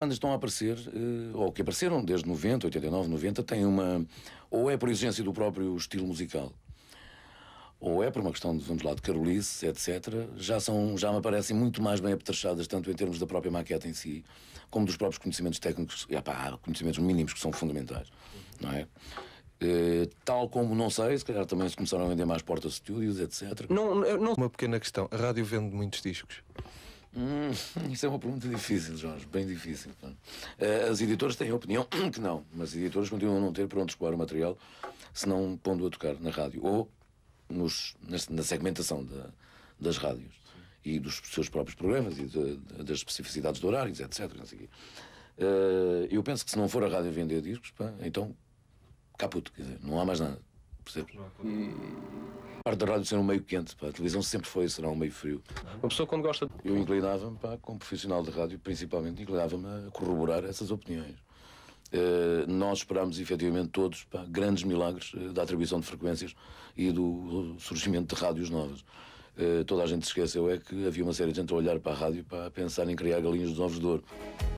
bandas estão a aparecer, eh, ou que apareceram desde 90, 89, 90, têm uma. Ou é por exigência do próprio estilo musical, ou é por uma questão, de, vamos lá, de carolice, etc. Já, são, já me parecem muito mais bem apetrechadas, tanto em termos da própria maqueta em si, como dos próprios conhecimentos técnicos. E, opa, conhecimentos mínimos que são fundamentais, não é? Uh, tal como, não sei, se calhar também se começaram a vender mais porta-studios, etc. Não, não... Uma pequena questão: a rádio vende muitos discos? Hum, isso é uma pergunta difícil, Jorge, bem difícil. Eh, as editoras têm a opinião que não, mas as editoras continuam a não ter para onde escoar o material, se não pondo a tocar na rádio ou nos, na segmentação da, das rádios e dos seus próprios programas e de, de, das especificidades de horários, etc. Eh, eu penso que se não for a rádio vender discos, pá, então caputo quer dizer, não há mais nada. Percebes? parte da rádio será um meio quente, pá. a televisão sempre foi, será um meio frio. Uma pessoa quando gosta de... Eu inclinava-me, como profissional de rádio, principalmente, inclinava-me a corroborar essas opiniões. Uh, nós esperámos efetivamente todos pá, grandes milagres uh, da atribuição de frequências e do, surgimento de rádios novas. Uh, toda a gente se esqueceu é que havia uma série de gente a olhar para a rádio para pensar em criar galinhas de ovos de ouro.